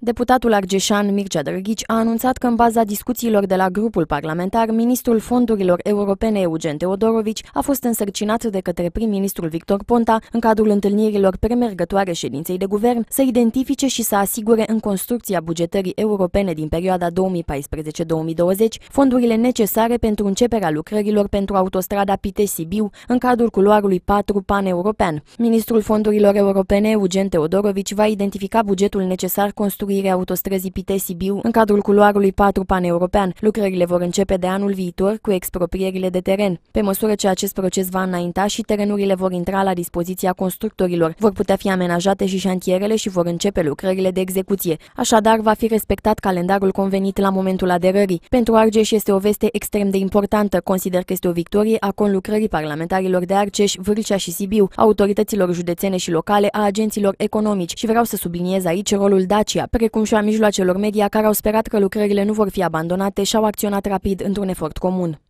Deputatul argeșan Mircea Drăghici a anunțat că în baza discuțiilor de la grupul parlamentar, ministrul fondurilor europene Eugen Teodorovici a fost însărcinat de către prim-ministrul Victor Ponta în cadrul întâlnirilor premergătoare ședinței de guvern să identifice și să asigure în construcția bugetării europene din perioada 2014-2020 fondurile necesare pentru începerea lucrărilor pentru autostrada Pitești-Sibiu în cadrul culoarului 4 pan-european. Ministrul fondurilor europene Eugen Teodorovici va identifica bugetul necesar construcției construirea autostrăzii Pitești-Sibiu în cadrul culoarului 4 paneuropean. Lucrările vor începe de anul viitor cu exproprierile de teren. Pe măsură ce acest proces va înainta și terenurile vor intra la dispoziția constructorilor, vor putea fi amenajate și șantierele și vor începe lucrările de execuție. Așadar, va fi respectat calendarul convenit la momentul aderării. Pentru Argeș este o veste extrem de importantă. Consider că este o victorie a conlucrării parlamentarilor de Argeș, Vâlcea și Sibiu, autorităților județene și locale, a agenților economici și vreau să subliniez aici rolul Dacia, precum și a mijloacelor media care au sperat că lucrările nu vor fi abandonate și au acționat rapid într-un efort comun.